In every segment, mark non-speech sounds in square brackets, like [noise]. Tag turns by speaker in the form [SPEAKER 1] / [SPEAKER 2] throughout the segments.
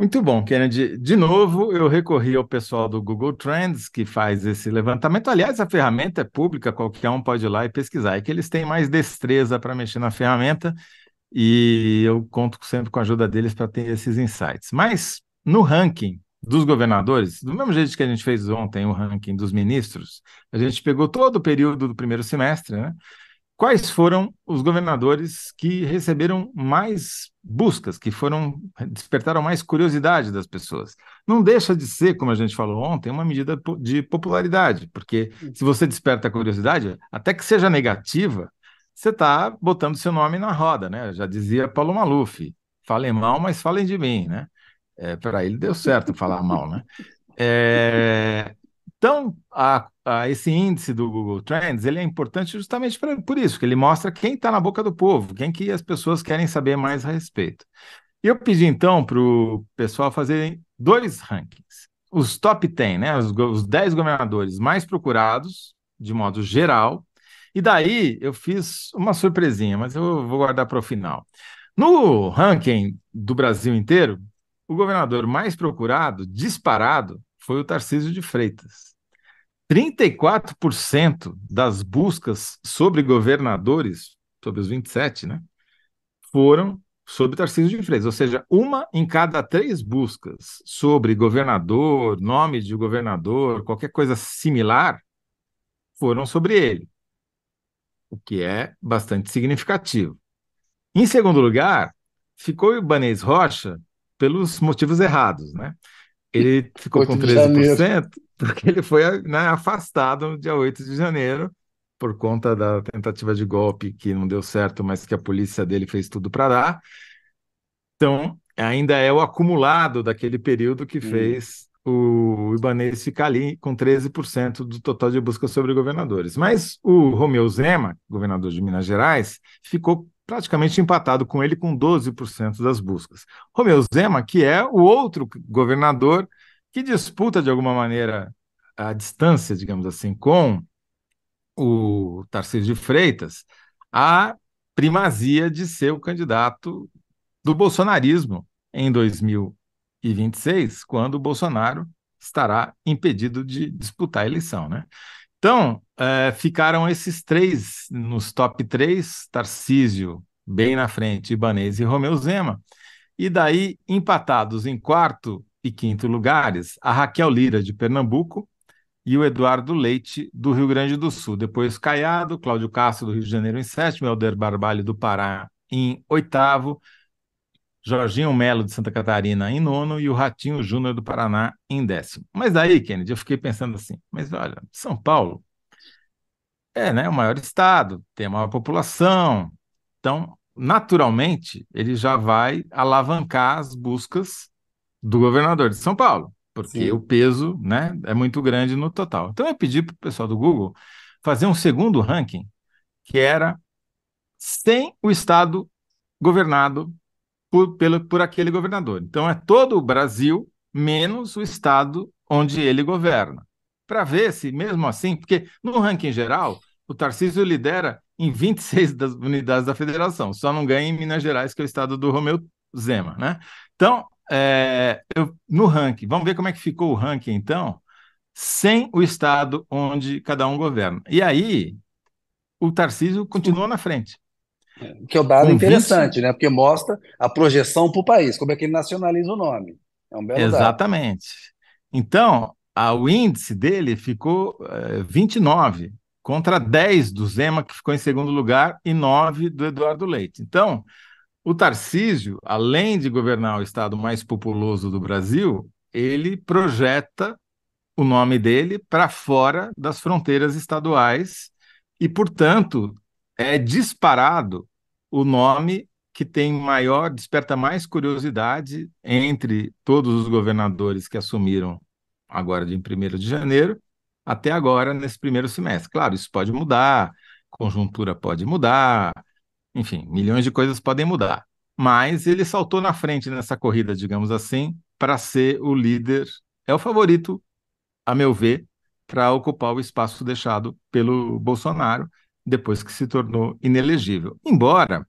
[SPEAKER 1] Muito bom, Kennedy. De novo, eu recorri ao pessoal do Google Trends, que faz esse levantamento. Aliás, a ferramenta é pública, qualquer um pode ir lá e pesquisar. É que eles têm mais destreza para mexer na ferramenta e eu conto sempre com a ajuda deles para ter esses insights. Mas no ranking dos governadores, do mesmo jeito que a gente fez ontem o ranking dos ministros, a gente pegou todo o período do primeiro semestre, né? Quais foram os governadores que receberam mais buscas, que foram despertaram mais curiosidade das pessoas? Não deixa de ser, como a gente falou ontem, uma medida de popularidade, porque se você desperta a curiosidade, até que seja negativa, você está botando seu nome na roda, né? Já dizia Paulo Maluf, falem mal, mas falem de mim, né? É, para ele deu certo falar mal, né? É, então, a, a, esse índice do Google Trends ele é importante justamente pra, por isso, que ele mostra quem está na boca do povo, quem que as pessoas querem saber mais a respeito. Eu pedi então para o pessoal fazerem dois rankings. Os top 10, né, os, os 10 governadores mais procurados, de modo geral. E daí eu fiz uma surpresinha, mas eu vou guardar para o final. No ranking do Brasil inteiro, o governador mais procurado, disparado, foi o Tarcísio de Freitas. 34% das buscas sobre governadores, sobre os 27, né, foram sobre Tarcísio de Freitas, ou seja, uma em cada três buscas sobre governador, nome de governador, qualquer coisa similar, foram sobre ele, o que é bastante significativo. Em segundo lugar, ficou o Ibanez Rocha pelos motivos errados, né? Ele ficou com 13%, porque ele foi né, afastado no dia 8 de janeiro por conta da tentativa de golpe que não deu certo, mas que a polícia dele fez tudo para dar. Então, ainda é o acumulado daquele período que hum. fez o Ibanez ficar ali com 13% do total de busca sobre governadores. Mas o Romeu Zema, governador de Minas Gerais, ficou praticamente empatado com ele com 12% das buscas. Romeu Zema, que é o outro governador que disputa de alguma maneira a distância, digamos assim, com o Tarcísio de Freitas, a primazia de ser o candidato do bolsonarismo em 2026, quando o Bolsonaro estará impedido de disputar a eleição, né? Então, é, ficaram esses três nos top três: Tarcísio, bem na frente, Ibanez e Romeu Zema. E daí, empatados em quarto e quinto lugares, a Raquel Lira, de Pernambuco, e o Eduardo Leite, do Rio Grande do Sul. Depois, Caiado, Cláudio Castro, do Rio de Janeiro, em sétimo, Helder Barbalho, do Pará, em oitavo, Jorginho Melo de Santa Catarina em nono e o Ratinho Júnior do Paraná em décimo. Mas aí, Kennedy, eu fiquei pensando assim, mas olha, São Paulo é né, o maior estado, tem a maior população, então, naturalmente, ele já vai alavancar as buscas do governador de São Paulo, porque Sim. o peso né, é muito grande no total. Então, eu pedi para o pessoal do Google fazer um segundo ranking, que era sem o estado governado por, pelo, por aquele governador. Então, é todo o Brasil, menos o estado onde ele governa. Para ver se, mesmo assim, porque no ranking geral, o Tarcísio lidera em 26 das unidades da federação, só não ganha em Minas Gerais, que é o estado do Romeu Zema. Né? Então, é, eu, no ranking, vamos ver como é que ficou o ranking, então, sem o estado onde cada um governa. E aí, o Tarcísio continua na frente. Que é um dado interessante, né? Porque mostra a projeção para o país,
[SPEAKER 2] como é que ele nacionaliza o nome. É um belo Exatamente.
[SPEAKER 1] Dado. Então, a, o índice dele ficou é, eh, 29, contra 10 do Zema, que ficou em segundo lugar, e 9 do Eduardo Leite. Então, o Tarcísio, além de governar o estado mais populoso do Brasil, ele projeta o nome dele para fora das fronteiras estaduais e, portanto, é disparado o nome que tem maior, desperta mais curiosidade entre todos os governadores que assumiram agora de 1 de janeiro até agora nesse primeiro semestre. Claro, isso pode mudar, conjuntura pode mudar, enfim, milhões de coisas podem mudar. Mas ele saltou na frente nessa corrida, digamos assim, para ser o líder, é o favorito, a meu ver, para ocupar o espaço deixado pelo Bolsonaro depois que se tornou inelegível. Embora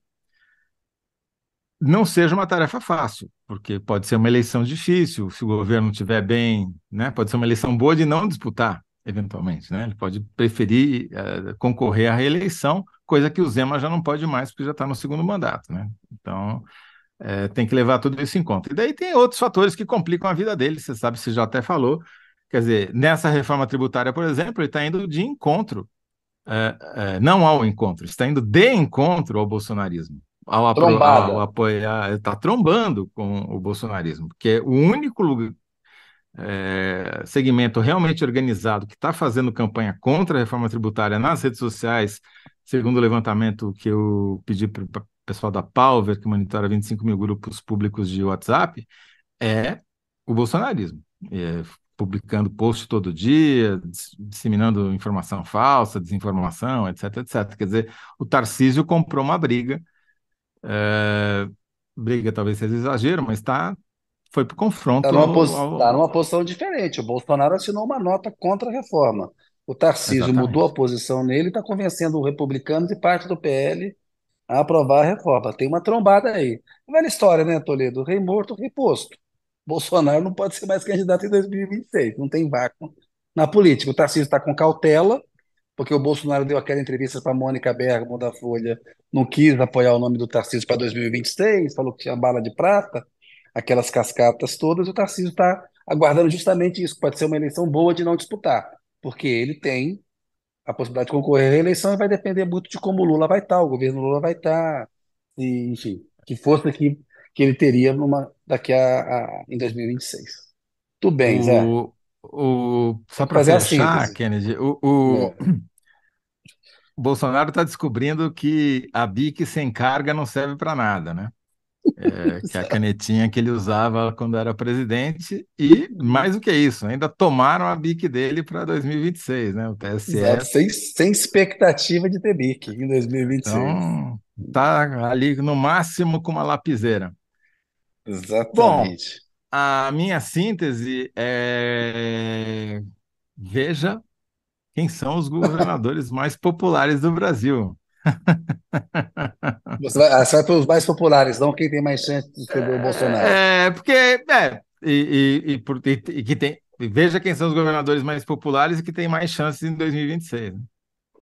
[SPEAKER 1] não seja uma tarefa fácil, porque pode ser uma eleição difícil, se o governo estiver bem, né? pode ser uma eleição boa de não disputar, eventualmente. Né? Ele pode preferir uh, concorrer à reeleição, coisa que o Zema já não pode mais, porque já está no segundo mandato. Né? Então, é, tem que levar tudo isso em conta. E daí tem outros fatores que complicam a vida dele, você sabe, você já até falou. Quer dizer, nessa reforma tributária, por exemplo, ele está indo de encontro é, é, não ao encontro, está indo de encontro ao bolsonarismo, ao, ao apoiar, está trombando com o bolsonarismo, porque é o único lugar, é, segmento realmente organizado que está fazendo campanha contra a reforma tributária nas redes sociais, segundo o levantamento que eu pedi para o pessoal da Palver, que monitora 25 mil grupos públicos de WhatsApp, é o bolsonarismo. É, publicando post todo dia, disseminando informação falsa, desinformação, etc, etc. Quer dizer, o Tarcísio comprou uma briga, é, briga talvez seja exagero, mas está foi para o confronto. Está numa, ao... tá numa,
[SPEAKER 2] posição diferente. O Bolsonaro assinou uma nota contra a reforma. O Tarcísio Exatamente. mudou a posição nele e está convencendo o republicanos e parte do PL a aprovar a reforma. Tem uma trombada aí. Velha história, né, Toledo? Rei morto, reposto. Bolsonaro não pode ser mais candidato em 2026, não tem vácuo na política. O Tarcísio está com cautela, porque o Bolsonaro deu aquela entrevista para a Mônica Bergamo da Folha, não quis apoiar o nome do Tarcísio para 2026, falou que tinha bala de prata, aquelas cascatas todas. O Tarcísio está aguardando justamente isso, pode ser uma eleição boa de não disputar, porque ele tem a possibilidade de concorrer à reeleição e vai depender muito de como o Lula vai estar, tá, o governo Lula vai estar, tá, e, enfim, que força que que ele teria numa, daqui a, a em 2026. Tudo bem, Zé.
[SPEAKER 1] O, só para é fechar, assim, assim, Kennedy, o, o, é. o [clears throat] Bolsonaro está descobrindo que a BIC sem carga não serve para nada, né? É, [laughs] que é a canetinha que ele usava quando era presidente, e mais do que isso, ainda tomaram a BIC dele para 2026, né? O TSE. sem,
[SPEAKER 2] sem expectativa de ter BIC em 2026.
[SPEAKER 1] Então, tá ali no máximo com uma lapiseira. Exatamente. Bom, a minha síntese é: veja quem são os governadores mais populares do Brasil. [laughs]
[SPEAKER 2] Você vai, ah, você vai pelos mais populares, não quem tem mais chance de escrever o Bolsonaro.
[SPEAKER 1] É, é porque. É, e, e, e, e, e que tem, veja quem são os governadores mais populares e que tem mais chances em 2026. Né?